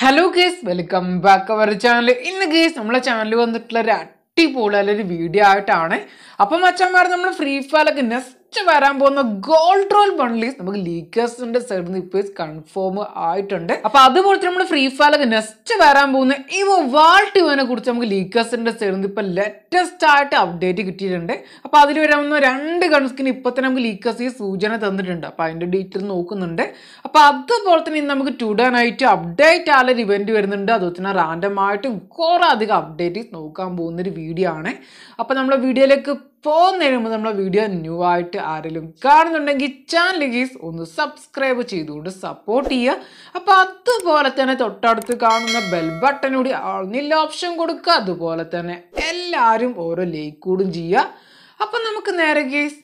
hello guys welcome back our channel ഇന്ന് guys നമ്മളെ channel വന്നിട്ടുള്ള ഒരു അടിപൊളി ഒരു വീഡിയോ ആയിട്ടാണ് അപ്പം അച്ഛന്മാർ നമ്മൾ ഫ്രീ ഒക്കെ നെസ് നെക്സ്റ്റ് വരാൻ പോകുന്ന ഗോൾഡ് റോൾ ബൺലീസ് നമുക്ക് ലീഗേഴ്സിന്റെ സൈഡിൽ നിന്ന് ഇപ്പോൾ കൺഫേം ആയിട്ടുണ്ട് അപ്പൊ അതുപോലെ തന്നെ നമ്മൾ ഫ്രീ ഫയർ നെക്സ്റ്റ് വരാൻ പോകുന്ന ഇവോ വാൾട്ടിവനെ കുറിച്ച് നമുക്ക് ലീഗേഴ്സിന്റെ സൈഡിൽ നിന്ന് ഇപ്പൊ ലേറ്റസ്റ്റ് ആയിട്ട് അപ്ഡേറ്റ് കിട്ടിയിട്ടുണ്ട് അപ്പൊ അതിൽ പോകുന്ന രണ്ട് ഗൺസ്കിന് ഇപ്പൊ തന്നെ നമുക്ക് ലീഗേഴ്സ് ഈ സൂചന തന്നിട്ടുണ്ട് അപ്പൊ അതിന്റെ ഡീറ്റെയിൽ നോക്കുന്നുണ്ട് അപ്പൊ അതുപോലെ തന്നെ ഇന്ന് നമുക്ക് ടുഡേ നൈറ്റ് അപ്ഡേറ്റ് ആയ ഒരു ഇവന്റ് വരുന്നുണ്ട് അതുപോലെ തന്നെ റാൻഡം ആയിട്ട് കുറേ അധികം അപ്ഡേറ്റ് നോക്കാൻ പോകുന്ന ഒരു വീഡിയോ ആണ് അപ്പൊ നമ്മുടെ വീഡിയോയിലേക്ക് പോകുന്നതിന് മുമ്പ് നമ്മുടെ വീഡിയോ ന്യൂ ആയിട്ട് ആരെങ്കിലും കാണുന്നുണ്ടെങ്കിൽ ചാനൽ ഗീസ് ഒന്ന് സബ്സ്ക്രൈബ് ചെയ്തുകൊണ്ട് സപ്പോർട്ട് ചെയ്യുക അപ്പോൾ അതുപോലെ തന്നെ തൊട്ടടുത്ത് കാണുന്ന ബെൽ ബട്ടൺ കൂടി ആളുന്നില്ല ഓപ്ഷൻ കൊടുക്കുക അതുപോലെ തന്നെ എല്ലാവരും ഓരോ ലൈക്ക് കൂടും ചെയ്യുക അപ്പം നമുക്ക് നേരെ ഗീസ്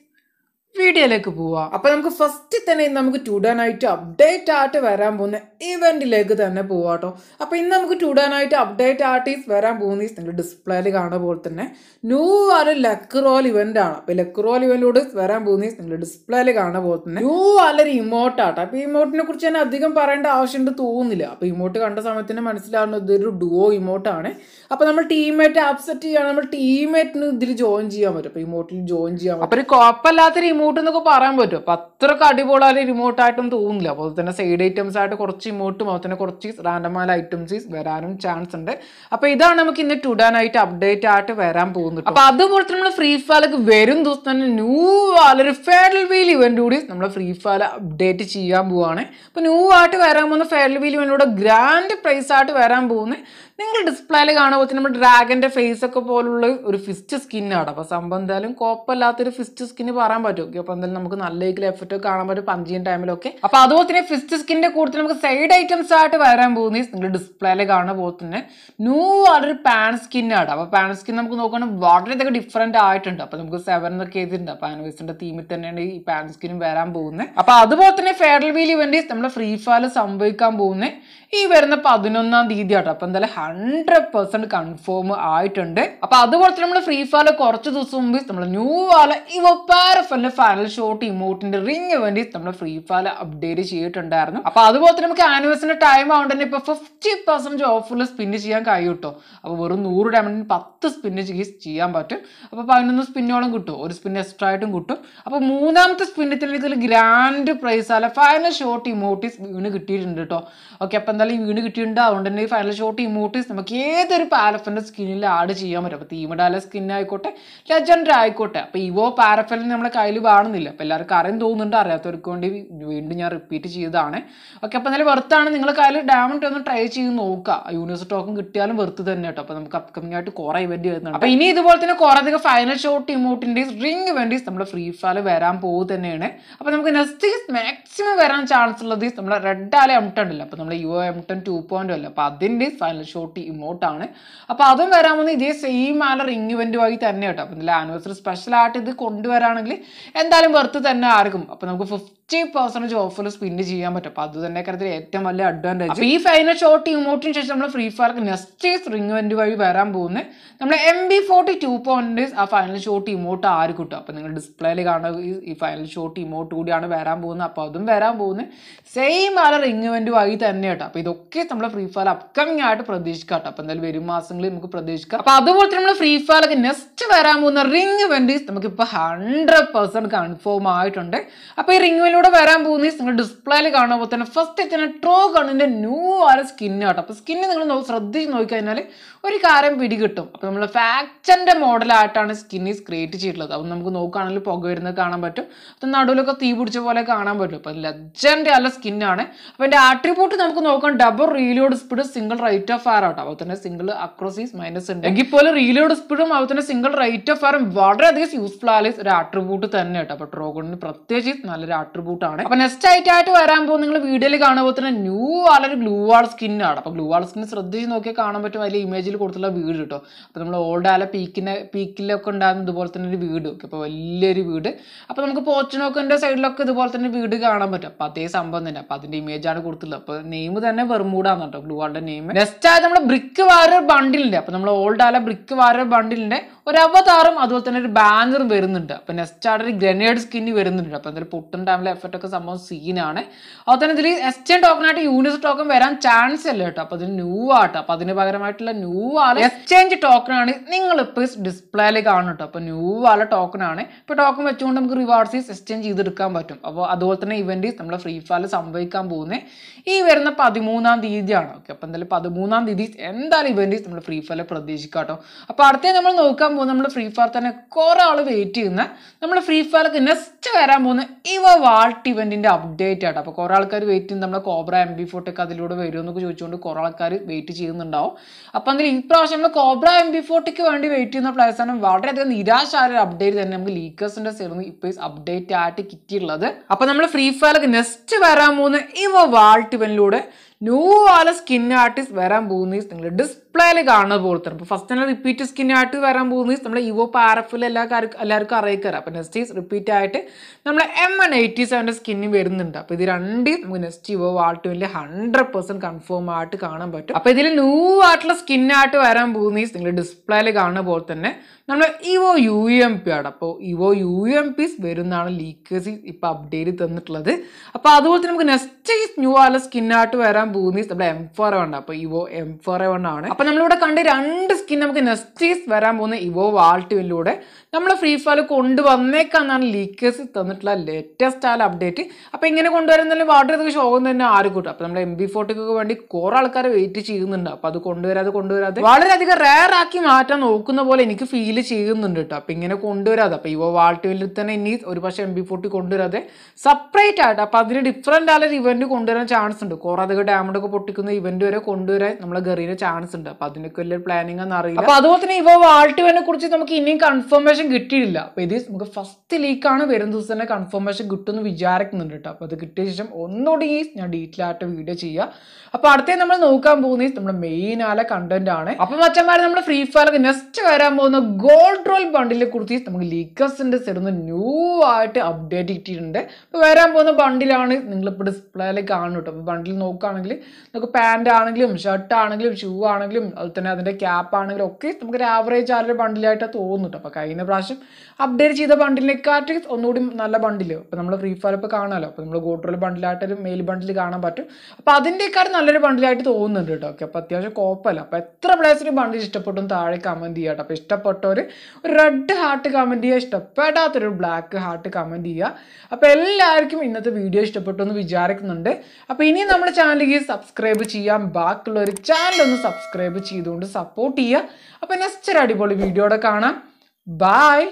വീഡിയോയിലേക്ക് പോവാം അപ്പൊ നമുക്ക് ഫസ്റ്റ് തന്നെ നമുക്ക് ടുഡാൻ ആയിട്ട് അപ്ഡേറ്റ് ആയിട്ട് വരാൻ പോകുന്ന ഇവന്റിലേക്ക് തന്നെ പോവാട്ടോ അപ്പൊ ഇന്ന് നമുക്ക് ടുഡാൻ ആയിട്ട് അപ്ഡേറ്റ് ആർട്ടിസ്റ്റ് വരാൻ പോകുന്ന നിങ്ങൾ ഡിസ്പ്ലേയിൽ കാണുന്ന പോലെ തന്നെ ന്യൂ ആര് ലക്ക് ഇവന്റ് ആണ് അപ്പൊ ലക്ക് ഇവന്റിലൂടെ വരാൻ പോകുന്ന നിങ്ങൾ ഡിസ്പ്ലേയിൽ കാണുന്ന പോലെ തന്നെ ന്യൂ ആലൊരു ഇമോട്ട് ആട്ടോ അപ്പൊ ഇമോട്ടിനെ കുറിച്ച് തന്നെ അധികം പറയേണ്ട ആവശ്യമുണ്ട് തോന്നുന്നില്ല അപ്പൊ ഇമോട്ട് കണ്ട തന്നെ മനസ്സിലാവുന്ന ഇതൊരു ഡുവോ ഇമോട്ട് ആണ് അപ്പൊ നമ്മൾ ടീംമേറ്റ് അപ്സെറ്റ് ചെയ്യാൻ നമ്മൾ ടീംമേറ്റിന് ഇതിൽ ജോയിൻ ചെയ്യാൻ പറ്റും അപ്പൊ ഇമോട്ടിൽ ജോയിൻ ചെയ്യാൻ പറ്റും അപ്പൊ ഒരു കുഴപ്പമില്ലാത്തൊരു ഇമോട്ട് എന്നൊക്കെ പറയാൻ പറ്റും അപ്പം അത്രക്ക് അടിപൊളിയായ റിമോട്ടായിട്ടും തോന്നില്ല അതുപോലെ തന്നെ സൈഡ് ഐറ്റംസ് ആയിട്ട് കുറച്ച് ഇമോട്ടും അതുപോലെ തന്നെ കുറച്ച് റാൻഡമായ ഐറ്റംസ് വരാനും ചാൻസ് ഉണ്ട് അപ്പൊ ഇതാണ് നമുക്ക് ഇന്ന് ടുഡാനായിട്ട് അപ്ഡേറ്റ് ആയിട്ട് വരാൻ പോകുന്നത് അപ്പൊ അതുപോലെ തന്നെ നമ്മൾ ഫ്രീ ഫയർക്ക് വരും ദിവസം തന്നെ ന്യൂ ഒരു ഫെയർൽ വീൽ ഇവൻ്റ് കൂടി നമ്മൾ ഫ്രീ ഫയർ അപ്ഡേറ്റ് ചെയ്യാൻ പോവാണ് അപ്പൊ ന്യൂ ആയിട്ട് വരാൻ പോകുന്ന ഫെയർൽ വീൽ ഇവൻ്റ് ഗ്രാൻഡ് പ്രൈസ് ആയിട്ട് വരാൻ പോകുന്നത് നിങ്ങൾ ഡിസ്പ്ലേയിൽ കാണുമ്പോൾ തന്നെ നമ്മൾ ഡ്രാഗൻ്റെ ഫേസ് ഒക്കെ പോലുള്ള ഒരു ഫിസ്റ്റ് സ്കിന്നാണ് അപ്പോൾ സംഭവം എന്തായാലും കുഴപ്പമില്ലാത്തൊരു ഫിസ്റ്റ് സ്കിന്ന് പറയാൻ പറ്റും ഓക്കെ അപ്പോൾ എന്തായാലും നമുക്ക് നല്ല രീതിയിൽ എഫക്റ്റ് കാണാൻ പറ്റും പഞ്ചിയും ടൈമിലൊക്കെ അപ്പോൾ അതുപോലെ തന്നെ ഫിസ്റ്റ് സ്കിന്നിൻ്റെ കൂടുതൽ നമുക്ക് സൈഡ് ഐറ്റംസ് ആയിട്ട് വരാൻ പോകുന്നത് നിങ്ങൾ ഡിസ്പ്ലേയിൽ കാണുന്ന പോലെ തന്നെ ന്യൂ ആളൊരു പാൻ സ്കിന്നാണ് അപ്പോൾ പാൻ സ്കിൻ നമുക്ക് നോക്കുകയാണെങ്കിൽ വളരെയധികം ഡിഫറെൻ്റ് ആയിട്ടുണ്ട് അപ്പോൾ നമുക്ക് സെവൻ എന്നൊക്കെ ചെയ്തിട്ടുണ്ട് അപ്പോൾ ആനിവേഴ്സിൻ്റെ തീമിൽ തന്നെയാണ് ഈ പാൻ സ്കിന്നും വരാൻ പോകുന്നത് അപ്പോൾ അതുപോലെ തന്നെ ഫെയർൽ വീലി വേണ്ടി നമ്മൾ ഫ്രീ ഫയർ സംഭവിക്കാൻ പോകുന്നത് ഈ വരുന്ന പതിനൊന്നാം തീയതി ആട്ടോ അപ്പോൾ എന്തായാലും ഹൺഡ്രഡ് പെർസെന്റ് കൺഫേം ആയിട്ടുണ്ട് അപ്പോൾ അതുപോലെ തന്നെ നമ്മൾ ഫ്രീ ഫയർ കുറച്ച് ദിവസം മുമ്പ് നമ്മൾ ന്യൂ വാല ഇവ പാരഫലിന്റെ ഫൈനൽ ഷോട്ട് ഇമോട്ടിന്റെ റിങ് വേണ്ടി നമ്മൾ ഫ്രീ ഫയർ അപ്ഡേറ്റ് ചെയ്തിട്ടുണ്ടായിരുന്നു അപ്പോൾ അതുപോലെ തന്നെ നമുക്ക് ആനിവേഴ്സറി ടൈം ആവുകൊണ്ട് തന്നെ ഇപ്പൊ ഫിഫ്റ്റി പെർസെന്റ് ഓഫറിൽ സ്പിന്ന് ചെയ്യാൻ കഴിയും കേട്ടോ അപ്പോൾ വെറും നൂറ് ഡയമണ്ടിന് പത്ത് സ്പിന്ന് ചെയ്യാൻ പറ്റും അപ്പോൾ പതിനൊന്ന് സ്പിന്നോളം കിട്ടും ഒരു സ്പിന്ന് എക്സ്ട്രാ ആയിട്ടും കിട്ടും അപ്പോൾ മൂന്നാമത്തെ സ്പിന്നത്തിൽ ഒരു ഗ്രാൻഡ് പ്രൈസ് അല്ല ഫൈനൽ ഷോട്ട് ഇമോട്ടീസ് വീണ് കിട്ടിയിട്ടുണ്ട് കേട്ടോ ഓക്കെ അപ്പോൾ എന്തായാലും വീണ് കിട്ടിയിട്ടുണ്ട് അതുകൊണ്ട് തന്നെ ഫൈനൽ ഷോട്ട് ഇമോട്ട് കോട്ടീസ് നമുക്ക് ഏതൊരു പാരഫലിൻ്റെ സ്കിന്നിൽ ആഡ് ചെയ്യാൻ പറ്റും അപ്പോൾ തീമിടാല സ്കിൻ ആയിക്കോട്ടെ ലെജൻഡർ ആയിക്കോട്ടെ അപ്പോൾ ഇവോ പാരഫലിന് നമ്മുടെ കയ്യിൽ വാണുന്നില്ല അപ്പോൾ എല്ലാവർക്കും അറിയാൻ തോന്നുന്നുണ്ട് അറിയാത്തവർക്ക് വേണ്ടി വീണ്ടും ഞാൻ റിപ്പീറ്റ് ചെയ്തതാണ് ഓക്കെ അപ്പോൾ നല്ല വെറുത്താണ് നിങ്ങൾ കയ്യിൽ ഡയമണ്ട് ഒന്ന് ട്രൈ ചെയ്ത് നോക്കുക യൂണിവേഴ്സ് ടോക്കൺ കിട്ടിയാലും വെറുത്ത് തന്നെ കേട്ടോ അപ്പോൾ നമുക്ക് അപ്കമിംഗ് ആയിട്ട് കുറേ ഇവൻറ്റ് വരുന്നുണ്ട് അപ്പോൾ ഇനി ഇതുപോലെ തന്നെ കുറേ അധികം ഫൈനൽ ഷോട്ട് ഇമോട്ടിൻ്റെ റിംഗ് വേണ്ടി നമ്മുടെ ഫ്രീ ഫയർ വരാൻ പോകും തന്നെയാണ് അപ്പോൾ നമുക്ക് നെക്സ്റ്റ് മാക്സിമം വരാൻ ചാൻസ് ഉള്ളത് നമ്മുടെ റെഡ് ആലെ എം ടൺ ഇല്ല അപ്പോൾ നമ്മുടെ യു എം ടൺ ടു പോയിൻ്റ് അല്ല അപ്പോൾ അതിൻ്റെ ഫൈനൽ ഷോട്ട് ചോട്ടി ഇമോട്ടാണ് അപ്പോൾ അതും വരാൻ പോകുന്ന ഇതേ സെയിം ആല റിങ് ഇവൻറ്റുമായി തന്നെ കേട്ടോ അപ്പം ഇതിൽ ആനിവേഴ്സറി ആയിട്ട് ഇത് കൊണ്ടുവരാണെങ്കിൽ എന്തായാലും വെറുത്ത് തന്നെ ആർക്കും അപ്പോൾ നമുക്ക് ഫിഫ്റ്റി പെർസെൻറ്റേജ് ഓഫറിൽ സ്പിൻഡ് ചെയ്യാൻ പറ്റും അപ്പോൾ അത് തന്നെ കാര്യത്തിൽ ഏറ്റവും വലിയ അഡ്വാൻറ്റേജ് ഈ ഫൈനൽ ഷോട്ട് ഇമോട്ടിന് ശേഷം നമ്മൾ ഫ്രീ ഫയർക്ക് നെക്സ്റ്റ് റിങ് ഇവൻറ്റ് വഴി വരാൻ പോകുന്നത് നമ്മൾ M B forty two point ആ ഫൈനൽ ഷോട്ട് ഇമോട്ട് ആര് കിട്ടും അപ്പോൾ നിങ്ങൾ ഡിസ്പ്ലേയിൽ കാണുക ഈ ഫൈനൽ ഷോട്ട് ഇമോട്ട് കൂടിയാണ് വരാൻ പോകുന്നത് അപ്പോൾ അതും വരാൻ പോകുന്നത് സെയിം ആ റിങ് ഇവൻറ്റ് വഴി തന്നെ കേട്ടോ അപ്പോൾ ഇതൊക്കെ നമ്മൾ ഫ്രീ ഫയർ അപ്കമിങ് ആയിട്ട് പ്രതീക്ഷിക്കും കേട്ടോ അപ്പൊ എന്തായാലും വരും മാസങ്ങളിൽ നമുക്ക് പ്രതീക്ഷിക്കാം അപ്പൊ അതുപോലെ തന്നെ നമ്മൾ ഫ്രീ ഒക്കെ നെക്സ്റ്റ് വരാൻ പോകുന്ന റിംഗ് ഇവന്റ് നമുക്കിപ്പോൾ ഹൺഡ്രഡ് പെർസെന്റ് കൺഫേം ആയിട്ടുണ്ട് അപ്പൊ ഈ റിംഗ് ഇവന്റിലൂടെ വരാൻ പോകുന്ന നിങ്ങൾ ഡിസ്പ്ലേയിൽ കാണുമ്പോൾ തന്നെ ഫസ്റ്റ് തന്നെ ട്രോ കണ്ണിന്റെ ന്യൂ ആയ സ്കിന്നാട്ടോ അപ്പൊ സ്കിന്ന് നിങ്ങൾ ശ്രദ്ധിച്ച് നോക്കി കഴിഞ്ഞാൽ ഒരു കാര്യം പിടികിട്ടും അപ്പോൾ നമ്മൾ ഫാക്ചറിന്റെ മോഡലായിട്ടാണ് സ്കിന്നീസ് ക്രിയേറ്റ് ചെയ്തിട്ടുള്ളത് അപ്പം നമുക്ക് നോക്കുകയാണെങ്കിൽ പുക വരുന്നത് കാണാൻ പറ്റും അപ്പം നടുവിലൊക്കെ തീ പിടിച്ച പോലെ കാണാൻ പറ്റും അപ്പം ലെജൻഡ് അല്ല സ്കിന്നാണ് അപ്പോൾ എൻ്റെ ആട്രിബ്യൂട്ട് നമുക്ക് നോക്കാം double reload speed single rate of fire auto അപ്പോൾ തന്നെ സിംഗിൾ അക്രോസീസ് മൈനസ് ഉണ്ട് എങ്കിൽ പോലെ റീലോഡ് സ്പീഡും അതുപോലെ തന്നെ സിംഗിൾ റേറ്റ് ഓഫ് ഫയറും വളരെയധികം യൂസ്ഫുൾ ആയ ഒരു ആട്രിബ്യൂട്ട് തന്നെ കേട്ടോ അപ്പോൾ ട്രോഗോണിന് പ്രത്യേകിച്ച് നല്ലൊരു ആട്രിബ്യൂട്ട് ആണ് അപ്പോൾ നെക്സ്റ്റ് ആയിട്ട് വരാൻ പോകുന്ന നിങ്ങൾ വീഡിയോയിൽ കാണുമ്പോൾ തന്നെ ന്യൂ ആളൊരു ഗ്ലൂ ആൾ സ്കിന്നാണ് അപ്പോൾ ഗ്ലൂ ആൾ സ്കിന്ന് ശ്രദ്ധിച്ച് നോക്കിയാൽ കാണാൻ പറ്റും അതിൽ ഇമേജിൽ കൊടുത്തുള്ള വീട് കേട്ടോ അപ്പോൾ നമ്മൾ ഓൾഡ് ആല പീക്കിൻ്റെ പീക്കിലൊക്കെ ഉണ്ടാകുന്ന ഇതുപോലെ തന്നെ ഒരു വീട് അപ്പോൾ വലിയൊരു വീട് അപ്പോൾ നമുക്ക് പോർച്ചുനോക്കിൻ്റെ സൈഡിലൊക്കെ ഇതുപോലെ തന്നെ വീട് കാണാൻ പറ്റും അപ്പോൾ അതേ സംഭവം തന്നെ അപ്പോൾ അതിൻ്റെ ഇമേജാണ് കൊടുത്തുള്ളത് അപ്പോൾ നെയിം തന്നെ വെറുമൂടാന്ന് കേട്ടോ ആളുടെ നെയിം നെക്സ്റ്റ് ആയത് നമ്മുടെ ബ്രിക്ക് വാരർ ബണ്ടിലിൻ്റെ അപ്പോൾ നമ്മൾ ഓൾഡ് ആല ബ്രിക്ക് വാരർ ബണ്ടിലിൻ്റെ ഒരു അവതാറും അതുപോലെ തന്നെ ഒരു ബാനറും വരുന്നുണ്ട് അപ്പോൾ നെക്സ്റ്റ് ഒരു ഗ്രനേഡ് സ്കിന്ന് വരുന്നുണ്ട് അപ്പോൾ എന്തായാലും പൊട്ടും ടൈമിലെ എഫക്റ്റ് ഒക്കെ സംഭവം സീനാണ് അതുപോലെ തന്നെ ഇതിൽ എസ്റ്റേൺ ടോക്കൺ ആയിട്ട് യൂണിസ് ടോക്കൺ വരാൻ ചാൻസ് അല്ല കേട്ടോ അപ്പോൾ അതിന് ന്യൂ ആട്ടോ അപ്പോൾ അതിന് പകരമായിട്ടുള്ള ന്യൂ ആൾ എക്സ്ചേഞ്ച് ടോക്കൺ ആണ് ഇപ്പോൾ ഡിസ്പ്ലേയിൽ കാണും കേട്ടോ അപ്പോൾ ന്യൂ ആള ടോക്കൺ ആണ് ഇപ്പോൾ ടോക്കൺ വെച്ചുകൊണ്ട് നമുക്ക് റിവാർഡ്സ് എക്സ്ചേഞ്ച് ചെയ്തെടുക്കാൻ പറ്റും അപ്പോൾ അതുപോലെ തന്നെ ഇവൻറ്റ് നമ്മുടെ ഫ്രീ ഫയർ സംഭവിക്കാൻ പോകുന്നത് ഈ വരുന്ന പതിമൂന്നാം തീയതിയാണ് ഓക്കെ അപ്പോൾ എന്തായാലും പതിമൂന്നാം തീയതി എന്തായാലും ഇവൻറ്റ് നമ്മൾ ഫ്രീ ഫയർ പ്രതീക്ഷിക്കാം കേട്ടോ അപ്പോൾ അടുത്തേ നമ്മൾ നോക്കാൻ പോകുന്ന നമ്മുടെ ഫ്രീ ഫയർ തന്നെ കുറേ ആൾ വെയിറ്റ് ചെയ്യുന്ന നമ്മുടെ ഫ്രീ ഫയർക്ക് നെക്സ്റ്റ് വരാൻ പോകുന്ന ഇവ വാൾട്ട് ഇവൻറ്റിൻ്റെ അപ്ഡേറ്റ് ആയിട്ട് അപ്പോൾ കുറേ ആൾക്കാർ വെയിറ്റ് ചെയ്യുന്ന നമ്മുടെ കോബ്ര എം ബി ഫോർട്ടൊക്കെ അതിലൂടെ വരുമെന്നൊക്കെ ചോദിച്ചുകൊണ്ട് കുറേ ആൾക്കാർ വെയിറ്റ് ചെയ്യുന്നുണ്ടാവും അപ്പോൾ അതിൽ ഇപ്രാവശ്യം നമ്മൾ കോബ്ര എം ബി ഫോർട്ടിക്ക് വേണ്ടി വെയിറ്റ് ചെയ്യുന്ന ആണ് വളരെയധികം നിരാശായ ഒരു അപ്ഡേറ്റ് തന്നെ നമുക്ക് ലീക്കേഴ്സിൻ്റെ സൈഡിൽ നിന്ന് ഇപ്പോൾ അപ്ഡേറ്റ് ആയിട്ട് കിട്ടിയിട്ടുള്ളത് അപ്പോൾ നമ്മൾ ഫ്രീ ഫയർക്ക് നെക്സ്റ്റ് വരാൻ പോകുന്ന ഇവ വാൾട്ട് ഇവൻറ്റിലൂടെ ന്യൂ ആല സ്കിൻ ആർട്ടിസ്റ്റ് വരാൻ പോകുന്ന നിങ്ങൾ ഡിസ് ഡിസ്പ്ലേയിൽ കാണുന്നത് പോലത്തെ അപ്പോൾ ഫസ്റ്റ് തന്നെ റിപ്പീറ്റ് സ്കിന്നായിട്ട് വരാൻ പോകുന്നത് നമ്മുടെ ഇവോ പാരഫിൽ എല്ലാ കാര്യം എല്ലാവർക്കും അറിയിക്കാറ് അപ്പോൾ നെസ്റ്റ് ഈസ് റിപ്പീറ്റ് ആയിട്ട് നമ്മൾ എം വൺ എയ്റ്റി സെവൻ്റെ സ്കിന്നും വരുന്നുണ്ട് അപ്പോൾ ഇത് രണ്ടും നമുക്ക് നെസ്റ്റ് ഇവോ വാൾട്ടുവിൻ്റെ ഹൺഡ്രഡ് പെർസെൻറ്റ് കൺഫേം ആയിട്ട് കാണാൻ പറ്റും അപ്പോൾ ഇതിൽ ന്യൂ ആയിട്ടുള്ള സ്കിന്നായിട്ട് വരാൻ പോകുന്നത് നിങ്ങൾ ഡിസ്പ്ലേയിൽ കാണുന്ന പോലെ തന്നെ നമ്മൾ ഇവോ യു എം പി ആണ് അപ്പോൾ ഇവോ യു എം പിസ് വരുന്നതാണ് ലീക്കേഴ്സ് ഇപ്പോൾ അപ്ഡേറ്റ് തന്നിട്ടുള്ളത് അപ്പോൾ അതുപോലെ തന്നെ നമുക്ക് നെക്സ്റ്റ് ന്യൂ ആയിട്ടുള്ള സ്കിന്നായിട്ട് വരാൻ പോകുന്നത് നമ്മുടെ എം ഫോർ വൺ അപ്പോൾ ഇവോ എം ഫോർ വൺ ആണ് അപ്പം നമ്മളിവിടെ കണ്ട് രണ്ട് സ്കിൻ നമുക്ക് നെസ്റ്റീസ് വരാൻ പോകുന്ന ഇവോ വാൾട്ടിവിലൂടെ നമ്മൾ ഫ്രീ ഫയർ കൊണ്ടുവന്നേക്കാന്നാണ് ലീക്കേഴ്സ് തന്നിട്ടുള്ള ലേറ്റസ്റ്റ് ആയ അപ്ഡേറ്റ് അപ്പോൾ ഇങ്ങനെ കൊണ്ടുവരുന്നതിന് വാട്ടർ ഇതൊക്കെ ശോകം തന്നെ ആര് കൂട്ടും അപ്പോൾ നമ്മൾ എം ബി ഫോർട്ടിക്കൊക്കെ വേണ്ടി കുറേ ആൾക്കാർ വെയിറ്റ് ചെയ്യുന്നുണ്ട് അപ്പോൾ അത് കൊണ്ടുവരാതെ കൊണ്ടുവരാതെ വളരെയധികം റെയർ ആക്കി മാറ്റാൻ നോക്കുന്ന പോലെ എനിക്ക് ഫീൽ ചെയ്യുന്നുണ്ട് കേട്ടോ അപ്പോൾ ഇങ്ങനെ കൊണ്ടുവരാതെ അപ്പോൾ ഇവോ വാൾട്ടിവിൽ തന്നെ ഇനി ഒരു പക്ഷേ എം ബി ഫോർട്ടി കൊണ്ടുവരാതെ സെപ്പറേറ്റ് ആയിട്ട് അപ്പോൾ അതിന് ഡിഫറെൻ്റ് ആയ ഒരു ഇവൻറ്റ് കൊണ്ടുവരാൻ ചാൻസ് ഉണ്ട് കുറേ അധികം ഡാമണ്ടൊക്കെ പൊട്ടിക്കുന്ന ഇവൻറ്റ് വരെ കൊണ്ടുവരാൻ നമ്മളെ ഗറീന് ചാൻസ് ഉണ്ട് അപ്പൊ അതിനൊക്കെ വലിയ പ്ലാനിങ് ഒന്നും അറിയില്ല അപ്പൊ അതുപോലെ തന്നെ ഇവ ആൾട്ടിവനെ കുറിച്ച് നമുക്ക് ഇനിയും കൺഫർമേഷൻ കിട്ടിയിട്ടില്ല അപ്പൊ ഇത് നമുക്ക് ഫസ്റ്റ് ആണ് വരുന്ന ദിവസം തന്നെ കൺഫർമേഷൻ എന്ന് വിചാരിക്കുന്നുണ്ട് കേട്ടോ അപ്പൊ അത് കിട്ടിയ ശേഷം ഒന്നുകൂടി ഞാൻ ഡീറ്റെയിൽ ആയിട്ട് വീഡിയോ ചെയ്യാം അപ്പൊ അടുത്തേ നമ്മൾ നോക്കാൻ പോകുന്ന നമ്മുടെ മെയിൻ ആല കണ്ടന്റ് ആണ് അപ്പൊ മച്ചന്മാരെ നമ്മുടെ ഫ്രീ ഫയർ നെക്സ്റ്റ് വരാൻ പോകുന്ന ഗോൾഡ് റോൾ ബണ്ടിലെ കുറിച്ച് നമുക്ക് ലീക്കേഴ്സിന്റെ സൈഡിൽ നിന്ന് ന്യൂ ആയിട്ട് അപ്ഡേറ്റ് കിട്ടിയിട്ടുണ്ട് അപ്പൊ വരാൻ പോകുന്ന ബണ്ടിലാണ് നിങ്ങളിപ്പോ ഡിസ്പ്ലേയിൽ കാണും അപ്പൊ ബണ്ടിൽ നോക്കുകയാണെങ്കിൽ നമുക്ക് പാന്റ് ആണെങ്കിലും ഷർട്ട് ആണെങ്കിലും ഷൂ ആണെങ്കിലും റേറ്റും അതുപോലെ തന്നെ അതിൻ്റെ ക്യാപ്പാണെങ്കിലും ഒക്കെ നമുക്കൊരു ആവറേജ് ആ ഒരു ബണ്ടിലായിട്ട് തോന്നുന്നുട്ടോ അപ്പോൾ കഴിഞ്ഞ പ്രാവശ്യം അപ്ഡേറ്റ് ചെയ്ത ബണ്ടിലേക്കാട്ടി ഒന്നുകൂടി നല്ല ബണ്ടിൽ അപ്പോൾ നമ്മൾ ഫ്രീ ഫയർ ഇപ്പോൾ കാണാമല്ലോ അപ്പോൾ നമ്മൾ ഗോട്ടറിൽ ബണ്ടിലായിട്ടൊരു മെയിൽ ബണ്ടിൽ കാണാൻ പറ്റും അപ്പോൾ അതിൻ്റെക്കാട്ടും നല്ലൊരു ബണ്ടിലായിട്ട് തോന്നുന്നുണ്ട് കേട്ടോ ഓക്കെ അപ്പോൾ അത്യാവശ്യം കുഴപ്പമില്ല അപ്പോൾ എത്ര പ്ലേസിന് ബണ്ടിൽ ഇഷ്ടപ്പെട്ടും താഴെ കമൻറ്റ് ചെയ്യാം കേട്ടോ അപ്പോൾ ഇഷ്ടപ്പെട്ടവർ ഒരു റെഡ് ഹാർട്ട് കമൻറ്റ് ചെയ്യുക ഇഷ്ടപ്പെടാത്തൊരു ബ്ലാക്ക് ഹാർട്ട് കമൻറ്റ് ചെയ്യുക അപ്പോൾ എല്ലാവർക്കും ഇന്നത്തെ വീഡിയോ ഇഷ്ടപ്പെട്ടു എന്ന് വിചാരിക്കുന്നുണ്ട് അപ്പോൾ ഇനി നമ്മുടെ ചാനലിലേക്ക് സബ്സ്ക്രൈബ് ചെയ്യാം ബാക്കിയുള്ള ഒരു ചാനൽ ഒന്ന് സബ്സ്ക്രൈബ് സബ്സ്ക്രൈബ് ചെയ്തുകൊണ്ട് സപ്പോർട്ട് ചെയ്യുക അപ്പോൾ നെക്സ്റ്റ് ഒരു അടിപൊളി വീഡിയോടെ കാണാം ബായ്